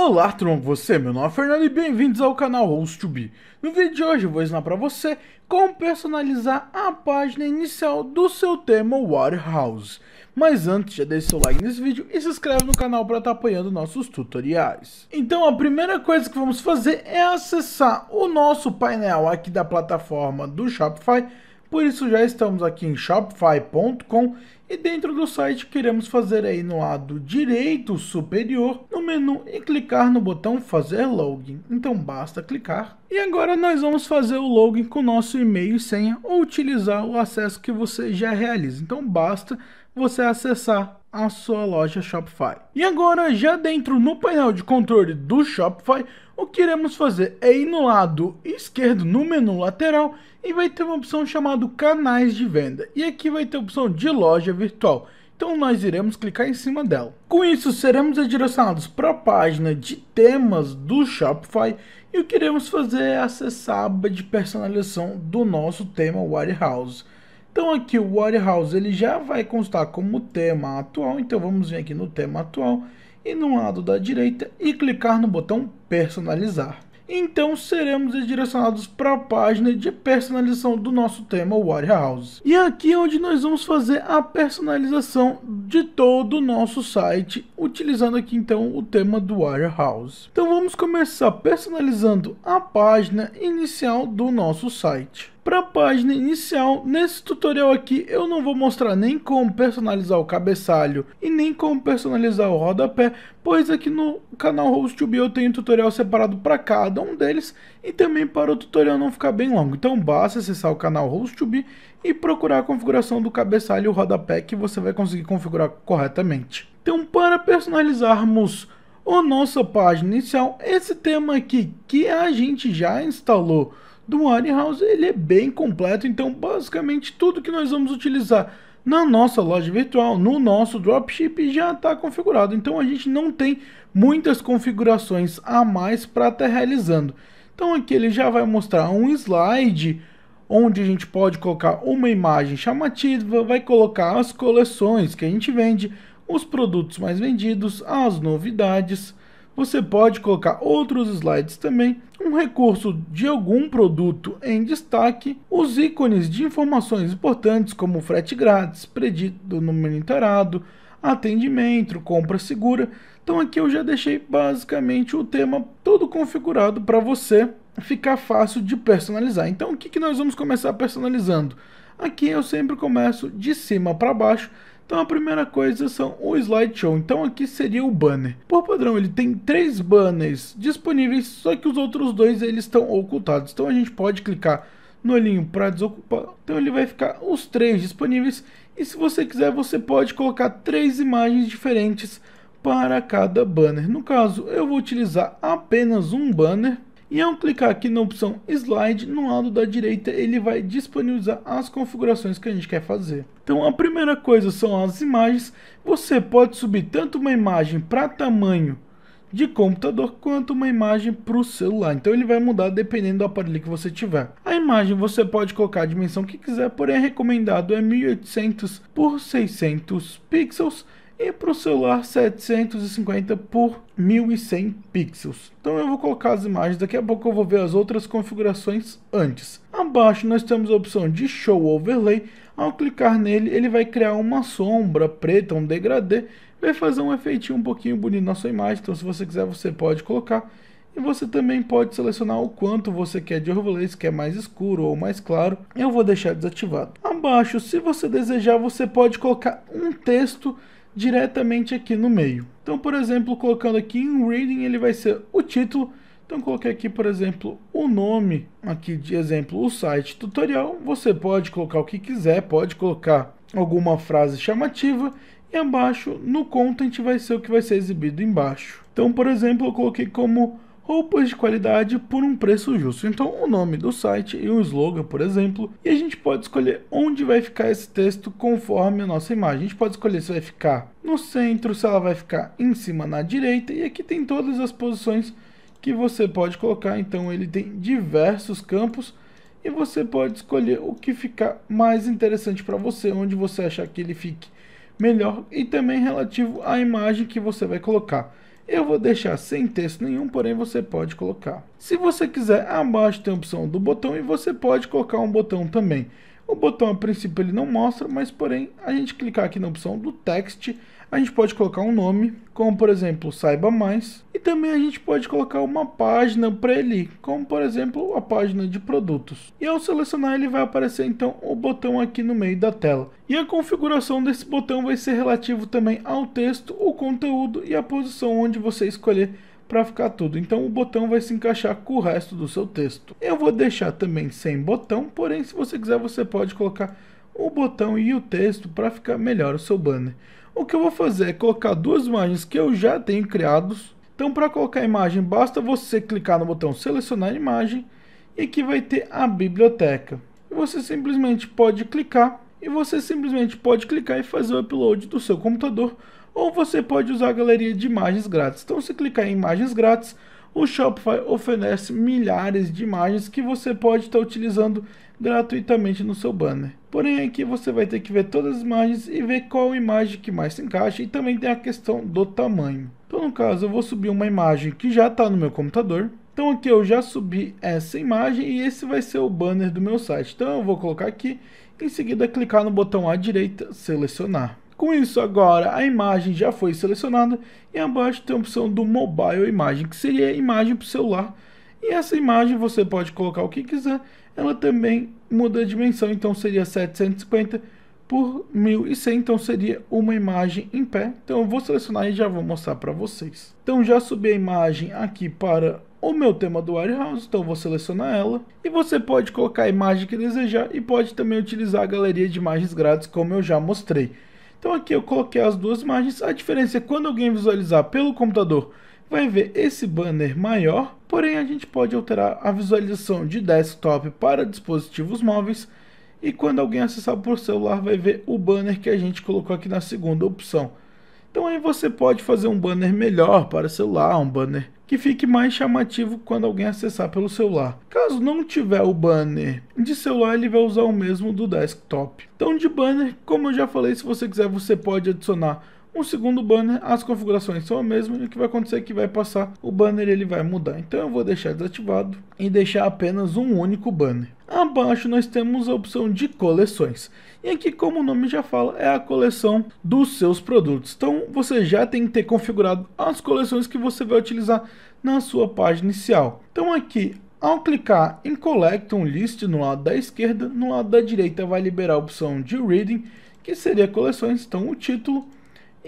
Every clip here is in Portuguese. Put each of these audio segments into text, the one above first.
Olá, tudo bom com você? Meu nome é Fernando e bem-vindos ao canal host 2 No vídeo de hoje eu vou ensinar para você como personalizar a página inicial do seu tema Warehouse. Mas antes, já deixa seu like nesse vídeo e se inscreve no canal para estar tá apoiando nossos tutoriais. Então a primeira coisa que vamos fazer é acessar o nosso painel aqui da plataforma do Shopify por isso já estamos aqui em shopify.com e dentro do site queremos fazer aí no lado direito superior, no menu e clicar no botão fazer login. Então basta clicar. E agora nós vamos fazer o login com nosso e-mail e senha ou utilizar o acesso que você já realiza. Então basta você acessar a sua loja Shopify. E agora já dentro no painel de controle do Shopify, o que iremos fazer é ir no lado esquerdo, no menu lateral, e vai ter uma opção chamada canais de venda. E aqui vai ter a opção de loja virtual. Então nós iremos clicar em cima dela. Com isso, seremos direcionados para a página de temas do Shopify e o que iremos fazer é acessar a aba de personalização do nosso tema Warehouse. Então aqui o Warehouse ele já vai constar como tema atual, então vamos vir aqui no tema atual e no lado da direita e clicar no botão personalizar. Então seremos direcionados para a página de personalização do nosso tema Warehouse. E aqui é onde nós vamos fazer a personalização de todo o nosso site, utilizando aqui então o tema do Warehouse. Então vamos começar personalizando a página inicial do nosso site. Para a página inicial, nesse tutorial aqui eu não vou mostrar nem como personalizar o cabeçalho e nem como personalizar o rodapé, pois aqui no canal host 2 eu tenho um tutorial separado para cada um deles e também para o tutorial não ficar bem longo. Então basta acessar o canal host 2 e procurar a configuração do cabeçalho e o rodapé que você vai conseguir configurar corretamente. Então para personalizarmos a nossa página inicial, esse tema aqui que a gente já instalou do House ele é bem completo, então basicamente tudo que nós vamos utilizar na nossa loja virtual, no nosso dropship já está configurado, então a gente não tem muitas configurações a mais para estar tá realizando. Então aqui ele já vai mostrar um slide onde a gente pode colocar uma imagem chamativa, vai colocar as coleções que a gente vende, os produtos mais vendidos, as novidades. Você pode colocar outros slides também, um recurso de algum produto em destaque, os ícones de informações importantes como frete grátis, predito no monitorado, atendimento, compra segura. Então aqui eu já deixei basicamente o tema todo configurado para você ficar fácil de personalizar. Então o que, que nós vamos começar personalizando? Aqui eu sempre começo de cima para baixo, então a primeira coisa são o slideshow. Então aqui seria o banner. Por padrão, ele tem três banners disponíveis, só que os outros dois eles estão ocultados. Então a gente pode clicar no olhinho para desocupar. Então ele vai ficar os três disponíveis. E se você quiser, você pode colocar três imagens diferentes para cada banner. No caso, eu vou utilizar apenas um banner e ao clicar aqui na opção Slide, no lado da direita ele vai disponibilizar as configurações que a gente quer fazer. Então a primeira coisa são as imagens. Você pode subir tanto uma imagem para tamanho de computador quanto uma imagem para o celular. Então ele vai mudar dependendo do aparelho que você tiver. A imagem você pode colocar a dimensão que quiser, porém é recomendado é 1800 por 600 pixels e para o celular 750 por 1100 pixels. Então eu vou colocar as imagens, daqui a pouco eu vou ver as outras configurações antes. Abaixo nós temos a opção de Show Overlay, ao clicar nele ele vai criar uma sombra preta, um degradê, vai fazer um efeito um pouquinho bonito na sua imagem, então se você quiser você pode colocar. E você também pode selecionar o quanto você quer de overlay, se quer é mais escuro ou mais claro. Eu vou deixar desativado. Abaixo, se você desejar, você pode colocar um texto diretamente aqui no meio. Então, por exemplo, colocando aqui em reading, ele vai ser o título. Então, coloquei aqui, por exemplo, o nome aqui de exemplo, o site tutorial. Você pode colocar o que quiser, pode colocar alguma frase chamativa e abaixo no content vai ser o que vai ser exibido embaixo. Então, por exemplo, eu coloquei como roupas de qualidade por um preço justo. Então, o nome do site e o slogan, por exemplo, e a gente pode escolher onde vai ficar esse texto conforme a nossa imagem. A gente pode escolher se vai ficar no centro, se ela vai ficar em cima na direita, e aqui tem todas as posições que você pode colocar. Então, ele tem diversos campos e você pode escolher o que ficar mais interessante para você, onde você achar que ele fique melhor e também relativo à imagem que você vai colocar. Eu vou deixar sem texto nenhum, porém você pode colocar. Se você quiser, abaixo tem a opção do botão e você pode colocar um botão também. O botão a princípio ele não mostra, mas porém a gente clicar aqui na opção do text a gente pode colocar um nome, como por exemplo, saiba mais, e também a gente pode colocar uma página para ele, como por exemplo, a página de produtos. E ao selecionar ele vai aparecer então o botão aqui no meio da tela. E a configuração desse botão vai ser relativo também ao texto, o conteúdo e a posição onde você escolher para ficar tudo. Então o botão vai se encaixar com o resto do seu texto. Eu vou deixar também sem botão, porém se você quiser você pode colocar o botão e o texto para ficar melhor o seu banner. O que eu vou fazer é colocar duas imagens que eu já tenho criados. Então para colocar a imagem basta você clicar no botão selecionar a imagem e aqui vai ter a biblioteca. você simplesmente pode clicar e você simplesmente pode clicar e fazer o upload do seu computador ou você pode usar a galeria de imagens grátis. Então se clicar em imagens grátis o Shopify oferece milhares de imagens que você pode estar utilizando gratuitamente no seu banner. Porém, aqui você vai ter que ver todas as imagens e ver qual imagem que mais se encaixa e também tem a questão do tamanho. Então, no caso, eu vou subir uma imagem que já está no meu computador. Então, aqui eu já subi essa imagem e esse vai ser o banner do meu site. Então, eu vou colocar aqui, em seguida clicar no botão à direita, selecionar. Com isso, agora a imagem já foi selecionada e abaixo tem a opção do Mobile Imagem, que seria a imagem para o celular. E essa imagem você pode colocar o que quiser, ela também muda a dimensão, então seria 750 por 1100, então seria uma imagem em pé. Então eu vou selecionar e já vou mostrar para vocês. Então já subi a imagem aqui para o meu tema do Warehouse, então vou selecionar ela. E você pode colocar a imagem que desejar e pode também utilizar a galeria de imagens grátis, como eu já mostrei. Então aqui eu coloquei as duas imagens, a diferença é quando alguém visualizar pelo computador vai ver esse banner maior, porém a gente pode alterar a visualização de desktop para dispositivos móveis e quando alguém acessar por celular vai ver o banner que a gente colocou aqui na segunda opção. Então aí você pode fazer um banner melhor para celular, um banner que fique mais chamativo quando alguém acessar pelo celular. Caso não tiver o banner de celular, ele vai usar o mesmo do desktop. Então de banner, como eu já falei, se você quiser você pode adicionar o segundo banner, as configurações são a mesma e o que vai acontecer é que vai passar o banner ele vai mudar. Então eu vou deixar desativado e deixar apenas um único banner. Abaixo nós temos a opção de coleções. E aqui, como o nome já fala, é a coleção dos seus produtos. Então você já tem que ter configurado as coleções que você vai utilizar na sua página inicial. Então aqui ao clicar em Collection List no lado da esquerda, no lado da direita vai liberar a opção de Reading, que seria coleções, então o título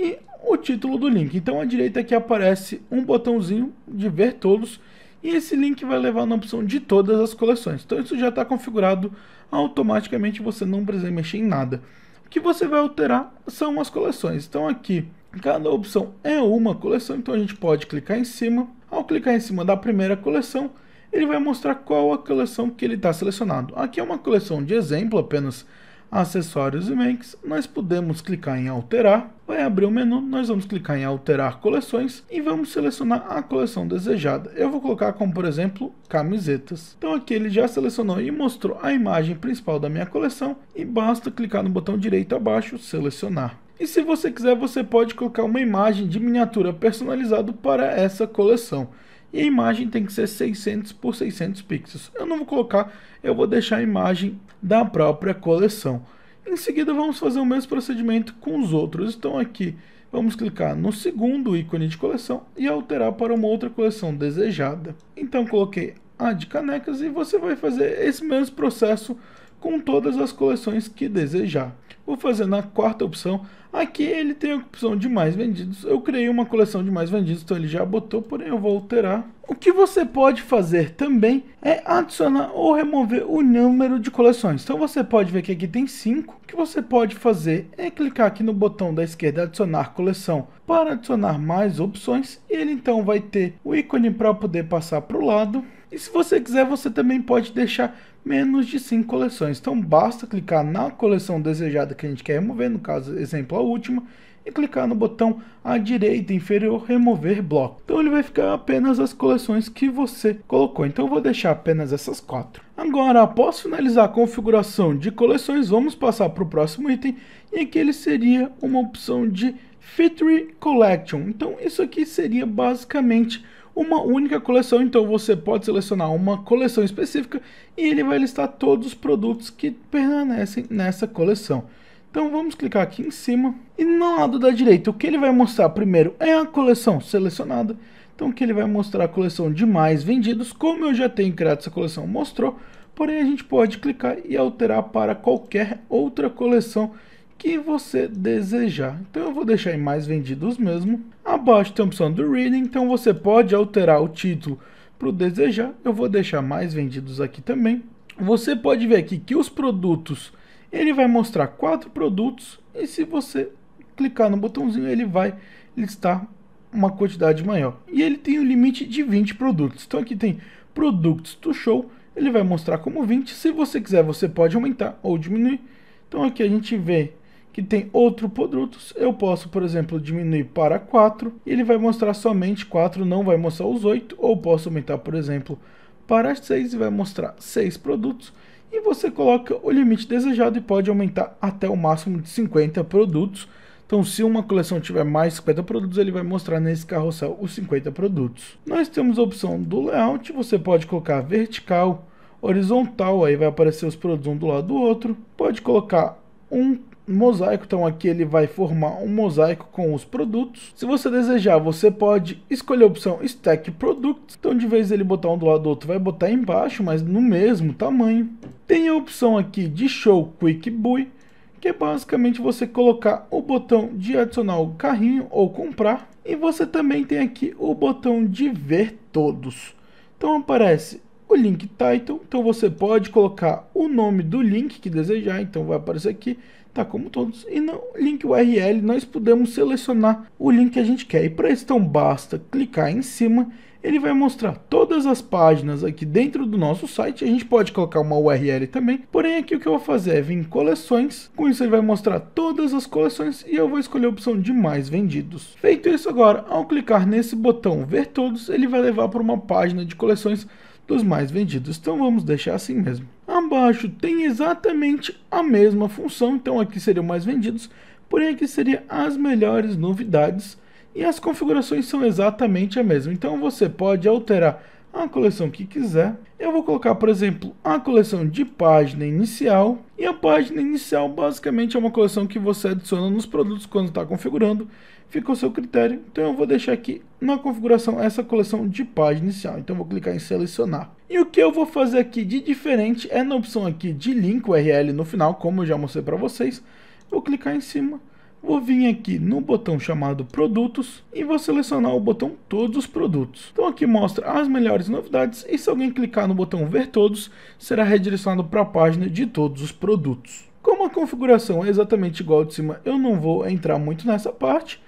e o título do link. Então à direita aqui aparece um botãozinho de ver todos e esse link vai levar na opção de todas as coleções. Então isso já está configurado automaticamente, você não precisa mexer em nada. O que você vai alterar são as coleções. Então aqui, cada opção é uma coleção, então a gente pode clicar em cima. Ao clicar em cima da primeira coleção, ele vai mostrar qual a coleção que ele está selecionado. Aqui é uma coleção de exemplo apenas, acessórios e makes, nós podemos clicar em alterar, vai abrir o menu, nós vamos clicar em alterar coleções e vamos selecionar a coleção desejada. Eu vou colocar como por exemplo camisetas. Então aqui ele já selecionou e mostrou a imagem principal da minha coleção e basta clicar no botão direito abaixo selecionar. E se você quiser, você pode colocar uma imagem de miniatura personalizado para essa coleção. E a imagem tem que ser 600 por 600 pixels. Eu não vou colocar, eu vou deixar a imagem da própria coleção. Em seguida vamos fazer o mesmo procedimento com os outros. Então aqui vamos clicar no segundo ícone de coleção e alterar para uma outra coleção desejada. Então coloquei a de canecas e você vai fazer esse mesmo processo com todas as coleções que desejar. Vou fazer na quarta opção. Aqui ele tem a opção de mais vendidos. Eu criei uma coleção de mais vendidos, então ele já botou, porém eu vou alterar. O que você pode fazer também é adicionar ou remover o número de coleções. Então você pode ver que aqui tem 5. O que você pode fazer é clicar aqui no botão da esquerda adicionar coleção para adicionar mais opções. E ele então vai ter o ícone para poder passar para o lado. E se você quiser, você também pode deixar menos de 5 coleções. Então basta clicar na coleção desejada que a gente quer remover, no caso, exemplo, a última, e clicar no botão à direita inferior remover bloco. Então ele vai ficar apenas as coleções que você colocou. Então eu vou deixar apenas essas quatro. Agora, após finalizar a configuração de coleções, vamos passar para o próximo item, e aqui ele seria uma opção de Feature Collection. Então isso aqui seria basicamente uma única coleção, então você pode selecionar uma coleção específica e ele vai listar todos os produtos que permanecem nessa coleção. Então vamos clicar aqui em cima e no lado da direita o que ele vai mostrar primeiro é a coleção selecionada. Então que ele vai mostrar a coleção de mais vendidos, como eu já tenho criado essa coleção mostrou, porém a gente pode clicar e alterar para qualquer outra coleção que você desejar. Então eu vou deixar em mais vendidos mesmo. Abaixo tem a opção do reading, então você pode alterar o título para o desejar. Eu vou deixar mais vendidos aqui também. Você pode ver aqui que os produtos, ele vai mostrar quatro produtos e se você clicar no botãozinho ele vai listar uma quantidade maior. E ele tem um limite de 20 produtos. Então aqui tem produtos do show, ele vai mostrar como 20. Se você quiser, você pode aumentar ou diminuir. Então aqui a gente vê que tem outro produtos, eu posso, por exemplo, diminuir para 4, e ele vai mostrar somente 4, não vai mostrar os 8, ou posso aumentar, por exemplo, para 6 e vai mostrar 6 produtos, e você coloca o limite desejado e pode aumentar até o máximo de 50 produtos. Então, se uma coleção tiver mais 50 produtos, ele vai mostrar nesse carrossel os 50 produtos. Nós temos a opção do layout, você pode colocar vertical, horizontal, aí vai aparecer os produtos um do lado do outro. Pode colocar um mosaico. Então aqui ele vai formar um mosaico com os produtos. Se você desejar, você pode escolher a opção Stack Products. Então de vez ele botar um do lado do outro, vai botar embaixo, mas no mesmo tamanho. Tem a opção aqui de Show Quick Buy, que é basicamente você colocar o botão de adicionar o carrinho ou comprar. E você também tem aqui o botão de ver todos. Então aparece o link title, então você pode colocar o nome do link que desejar, então vai aparecer aqui tá como todos, e não link URL, nós podemos selecionar o link que a gente quer. E para isso, então basta clicar em cima, ele vai mostrar todas as páginas aqui dentro do nosso site. A gente pode colocar uma URL também, porém aqui o que eu vou fazer é vir em coleções, com isso ele vai mostrar todas as coleções e eu vou escolher a opção de mais vendidos. Feito isso agora, ao clicar nesse botão ver todos, ele vai levar para uma página de coleções dos mais vendidos. Então vamos deixar assim mesmo abaixo tem exatamente a mesma função, então aqui seriam mais vendidos, porém aqui seria as melhores novidades e as configurações são exatamente a mesma. Então você pode alterar a coleção que quiser. Eu vou colocar, por exemplo, a coleção de página inicial. E a página inicial basicamente é uma coleção que você adiciona nos produtos quando está configurando. Fica o seu critério. Então eu vou deixar aqui na configuração essa coleção de página inicial. Então vou clicar em selecionar. E o que eu vou fazer aqui de diferente é na opção aqui de link URL no final, como eu já mostrei para vocês. Vou clicar em cima vou vir aqui no botão chamado produtos e vou selecionar o botão todos os produtos. Então aqui mostra as melhores novidades e se alguém clicar no botão ver todos, será redirecionado para a página de todos os produtos. Como a configuração é exatamente igual de cima, eu não vou entrar muito nessa parte,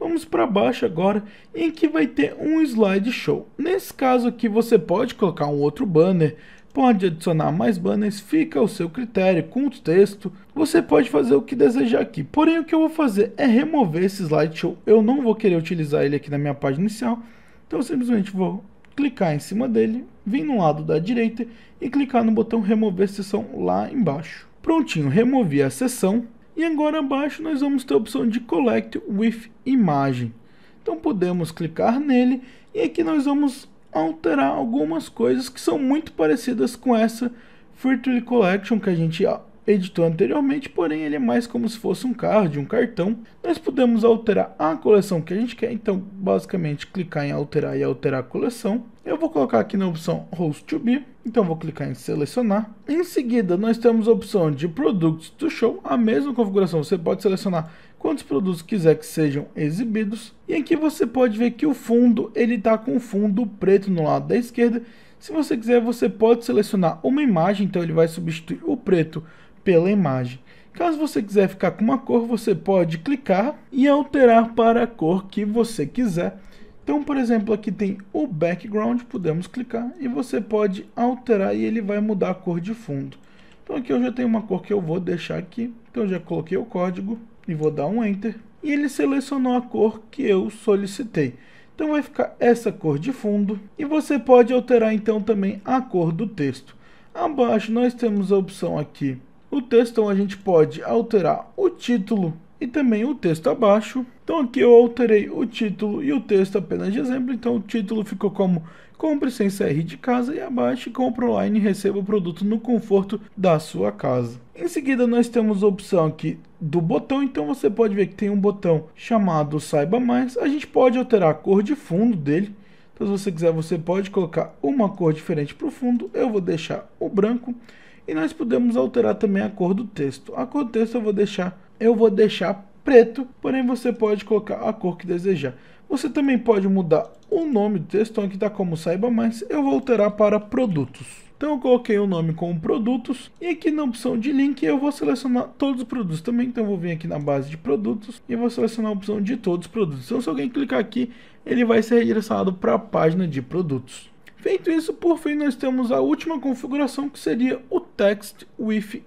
Vamos para baixo agora, em que vai ter um slideshow. Nesse caso aqui você pode colocar um outro banner, pode adicionar mais banners, fica ao seu critério, com o texto, você pode fazer o que desejar aqui. Porém, o que eu vou fazer é remover esse slideshow, eu não vou querer utilizar ele aqui na minha página inicial, então simplesmente vou clicar em cima dele, vir no lado da direita e clicar no botão remover sessão lá embaixo. Prontinho, removi a sessão, e agora abaixo nós vamos ter a opção de Collect with Imagem. Então podemos clicar nele e aqui nós vamos alterar algumas coisas que são muito parecidas com essa Virtual Collection que a gente editou anteriormente, porém ele é mais como se fosse um card, um cartão. Nós podemos alterar a coleção que a gente quer, então basicamente clicar em alterar e alterar a coleção. Eu vou colocar aqui na opção Host to Be, então vou clicar em selecionar. Em seguida, nós temos a opção de Products to Show, a mesma configuração. Você pode selecionar quantos produtos quiser que sejam exibidos. E aqui você pode ver que o fundo, ele está com fundo preto no lado da esquerda. Se você quiser, você pode selecionar uma imagem, então ele vai substituir o preto pela imagem. Caso você quiser ficar com uma cor, você pode clicar e alterar para a cor que você quiser. Então, por exemplo, aqui tem o background, podemos clicar e você pode alterar e ele vai mudar a cor de fundo. Então aqui eu já tenho uma cor que eu vou deixar aqui, então eu já coloquei o código e vou dar um Enter. E ele selecionou a cor que eu solicitei. Então vai ficar essa cor de fundo e você pode alterar então também a cor do texto. Abaixo nós temos a opção aqui, o texto, então a gente pode alterar o título e também o texto abaixo. Então aqui eu alterei o título e o texto apenas de exemplo, então o título ficou como compre sem sair de casa e abaixo compre online e receba o produto no conforto da sua casa. Em seguida nós temos a opção aqui do botão, então você pode ver que tem um botão chamado saiba mais, a gente pode alterar a cor de fundo dele, então se você quiser você pode colocar uma cor diferente para o fundo, eu vou deixar o branco, e nós podemos alterar também a cor do texto. A cor do texto eu vou deixar eu vou deixar preto, porém você pode colocar a cor que desejar. Você também pode mudar o nome do texto, então aqui está como saiba mais, eu vou alterar para produtos. Então eu coloquei o nome como produtos e aqui na opção de link eu vou selecionar todos os produtos também. Então eu vou vir aqui na base de produtos e vou selecionar a opção de todos os produtos. Então se alguém clicar aqui, ele vai ser redirecionado para a página de produtos. Feito isso, por fim nós temos a última configuração que seria o Text with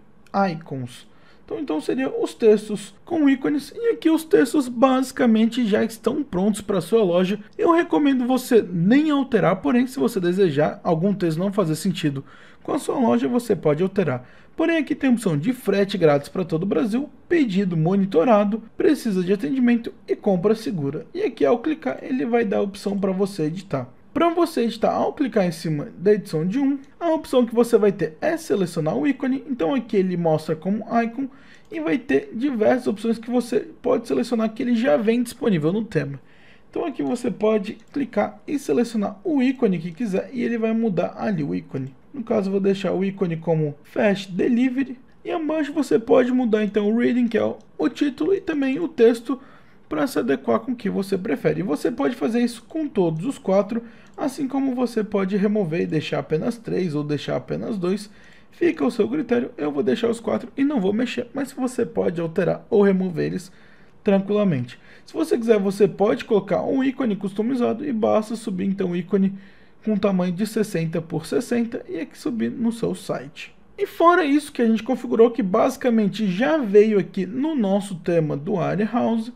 Icons. Então, então seria os textos com ícones e aqui os textos basicamente já estão prontos para sua loja. Eu recomendo você nem alterar, porém se você desejar algum texto não fazer sentido com a sua loja, você pode alterar. Porém, aqui tem a opção de frete grátis para todo o Brasil, pedido monitorado, precisa de atendimento e compra segura. E aqui ao clicar, ele vai dar a opção para você editar. Para você editar, ao clicar em cima da edição de um, a opção que você vai ter é selecionar o ícone, então aqui ele mostra como icon e vai ter diversas opções que você pode selecionar que ele já vem disponível no tema. Então aqui você pode clicar e selecionar o ícone que quiser e ele vai mudar ali o ícone. No caso vou deixar o ícone como Fast Delivery e abaixo você pode mudar então o Reading, que é o título e também o texto para se adequar com o que você prefere. E você pode fazer isso com todos os quatro, assim como você pode remover e deixar apenas três ou deixar apenas dois. Fica ao seu critério, eu vou deixar os quatro e não vou mexer, mas você pode alterar ou remover eles tranquilamente. Se você quiser, você pode colocar um ícone customizado e basta subir então o ícone com tamanho de 60 por 60 e aqui é subir no seu site. E fora isso que a gente configurou, que basicamente já veio aqui no nosso tema do Area House,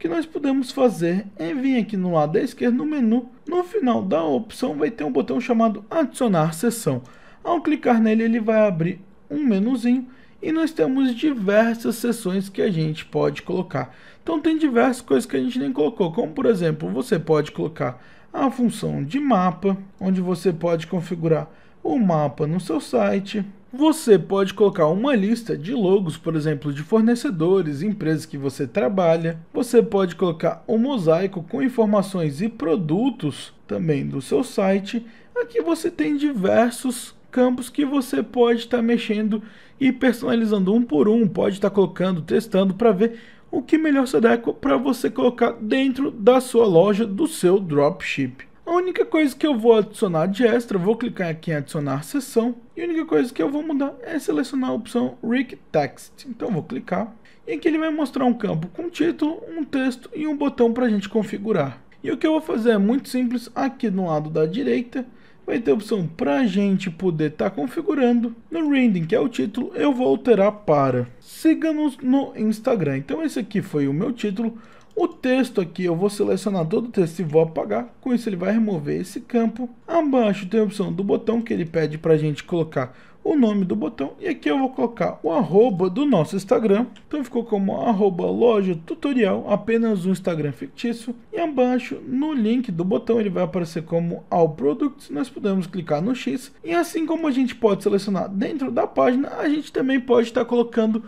que nós podemos fazer é vir aqui no lado da esquerda no menu. No final da opção vai ter um botão chamado adicionar sessão. Ao clicar nele ele vai abrir um menuzinho e nós temos diversas sessões que a gente pode colocar. Então tem diversas coisas que a gente nem colocou, como por exemplo, você pode colocar a função de mapa, onde você pode configurar o mapa no seu site, você pode colocar uma lista de logos, por exemplo, de fornecedores, empresas que você trabalha. Você pode colocar um mosaico com informações e produtos também do seu site. Aqui você tem diversos campos que você pode estar tá mexendo e personalizando um por um, pode estar tá colocando, testando para ver o que melhor se adequa para você colocar dentro da sua loja do seu dropship. A única coisa que eu vou adicionar de extra, vou clicar aqui em adicionar sessão. E a única coisa que eu vou mudar é selecionar a opção Rick Text. Então vou clicar. E aqui ele vai mostrar um campo com título, um texto e um botão para a gente configurar. E o que eu vou fazer é muito simples. Aqui no lado da direita vai ter a opção para a gente poder estar tá configurando. No rendering, que é o título, eu vou alterar para. Siga-nos no Instagram. Então esse aqui foi o meu título. O texto aqui, eu vou selecionar todo o texto e vou apagar. Com isso ele vai remover esse campo. Abaixo tem a opção do botão que ele pede para a gente colocar o nome do botão. E aqui eu vou colocar o arroba do nosso Instagram. Então ficou como arroba loja tutorial, apenas um Instagram fictício. E abaixo no link do botão ele vai aparecer como All Products. Nós podemos clicar no X. E assim como a gente pode selecionar dentro da página, a gente também pode estar colocando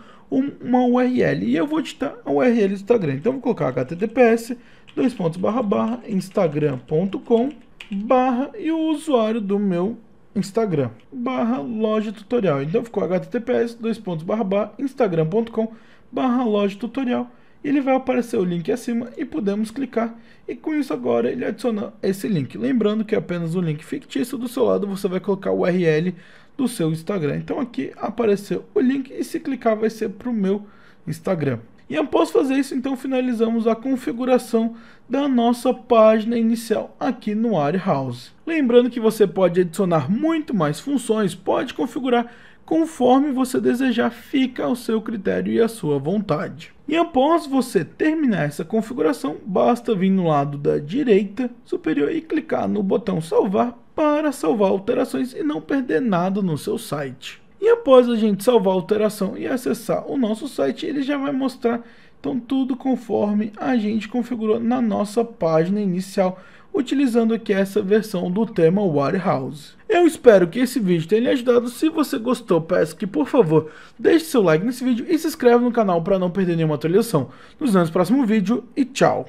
uma URL e eu vou digitar a URL do Instagram. Então vou colocar https dois pontos barra barra instagram.com barra e o usuário do meu Instagram barra loja tutorial. Então ficou https dois pontos barra barra instagram.com barra loja tutorial. Ele vai aparecer o link acima e podemos clicar e com isso agora ele adiciona esse link. Lembrando que é apenas um link fictício do seu lado, você vai colocar o URL do seu Instagram. Então aqui apareceu o link e se clicar vai ser para o meu Instagram. E após fazer isso, então finalizamos a configuração da nossa página inicial aqui no Ari House. Lembrando que você pode adicionar muito mais funções, pode configurar conforme você desejar, fica ao seu critério e à sua vontade. E após você terminar essa configuração, basta vir no lado da direita superior e clicar no botão salvar para salvar alterações e não perder nada no seu site. E após a gente salvar a alteração e acessar o nosso site, ele já vai mostrar então tudo conforme a gente configurou na nossa página inicial, utilizando aqui essa versão do tema Warehouse. Eu espero que esse vídeo tenha lhe ajudado. Se você gostou, peço que, por favor, deixe seu like nesse vídeo e se inscreva no canal para não perder nenhuma atualização. Nos vemos no próximo vídeo e tchau!